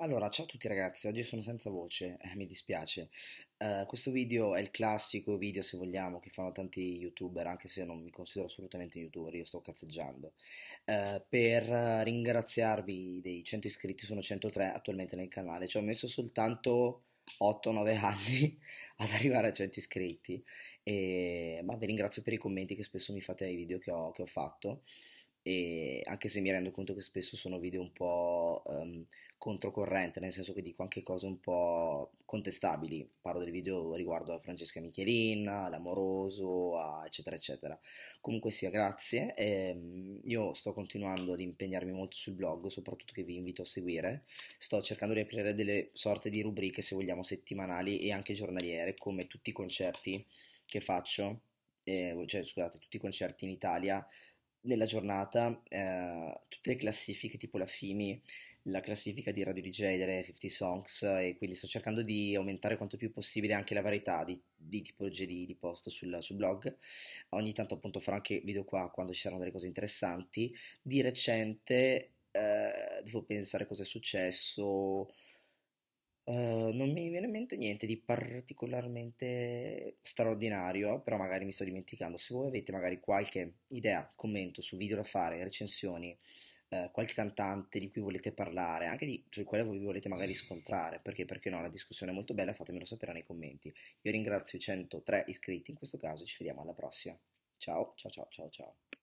Allora, ciao a tutti ragazzi, oggi sono senza voce, eh, mi dispiace. Uh, questo video è il classico video, se vogliamo, che fanno tanti youtuber, anche se io non mi considero assolutamente youtuber, io sto cazzeggiando. Uh, per ringraziarvi dei 100 iscritti, sono 103 attualmente nel canale, ci ho messo soltanto 8-9 anni ad arrivare a 100 iscritti, e... ma vi ringrazio per i commenti che spesso mi fate ai video che ho, che ho fatto e anche se mi rendo conto che spesso sono video un po' um, controcorrente, nel senso che dico anche cose un po' contestabili, parlo del video riguardo a Francesca Michelin, all'amoroso, a eccetera eccetera. Comunque sia, grazie, e, ehm, io sto continuando ad impegnarmi molto sul blog, soprattutto che vi invito a seguire, sto cercando di aprire delle sorte di rubriche, se vogliamo, settimanali e anche giornaliere, come tutti i concerti che faccio, eh, cioè scusate, tutti i concerti in Italia nella giornata eh, tutte le classifiche tipo la FIMI, la classifica di Radio DJ delle 50 Songs e quindi sto cercando di aumentare quanto più possibile anche la varietà di, di tipologie di, di post sul, sul, blog. Ogni tanto appunto farò anche video qua quando ci saranno delle cose interessanti. Di recente eh, devo pensare cosa è successo Uhm, non mi viene in mente niente di particolarmente straordinario, però magari mi sto dimenticando. Se voi avete magari qualche idea, commento su video da fare, recensioni, uh, qualche cantante di cui volete parlare, anche di cioè, quale voi volete magari scontrare, perché, perché no, la discussione è molto bella, fatemelo sapere nei commenti. Io ringrazio i 103 iscritti in questo caso, ci vediamo alla prossima. Ciao, ciao, ciao, ciao, ciao.